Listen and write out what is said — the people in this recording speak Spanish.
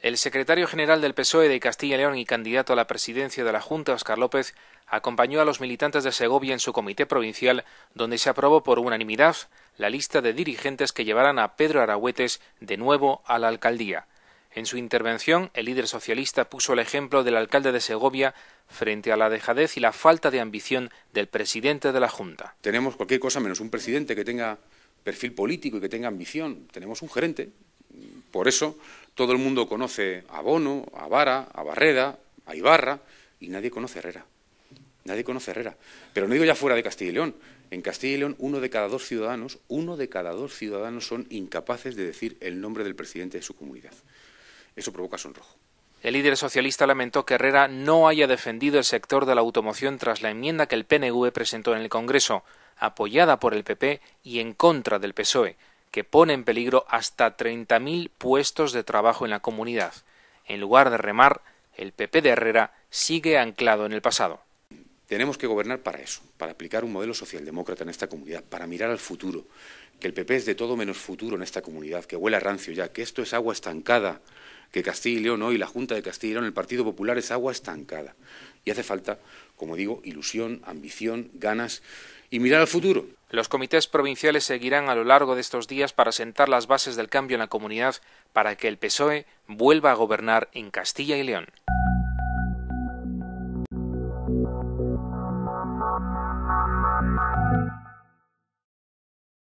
El secretario general del PSOE de Castilla y León y candidato a la presidencia de la Junta, Oscar López, acompañó a los militantes de Segovia en su comité provincial, donde se aprobó por unanimidad la lista de dirigentes que llevarán a Pedro Arahuetes de nuevo a la alcaldía. En su intervención, el líder socialista puso el ejemplo del alcalde de Segovia frente a la dejadez y la falta de ambición del presidente de la Junta. Tenemos cualquier cosa menos un presidente que tenga perfil político y que tenga ambición. Tenemos un gerente, por eso todo el mundo conoce a Bono, a Vara, a Barreda, a Ibarra, y nadie conoce a Herrera. Nadie conoce Herrera. Pero no digo ya fuera de Castilla y León. En Castilla y León, uno de cada dos ciudadanos, uno de cada dos ciudadanos son incapaces de decir el nombre del presidente de su comunidad. Eso provoca sonrojo. El líder socialista lamentó que Herrera no haya defendido el sector de la automoción tras la enmienda que el PNV presentó en el Congreso, apoyada por el PP y en contra del PSOE, que pone en peligro hasta 30.000 puestos de trabajo en la comunidad. En lugar de remar, el PP de Herrera sigue anclado en el pasado. Tenemos que gobernar para eso, para aplicar un modelo socialdemócrata en esta comunidad, para mirar al futuro, que el PP es de todo menos futuro en esta comunidad, que huela a rancio ya, que esto es agua estancada que y ¿no? hoy, la Junta de Castilla León, el Partido Popular es agua estancada. Y hace falta, como digo, ilusión, ambición, ganas y mirar al futuro. Los comités provinciales seguirán a lo largo de estos días para sentar las bases del cambio en la comunidad para que el PSOE vuelva a gobernar en Castilla y León.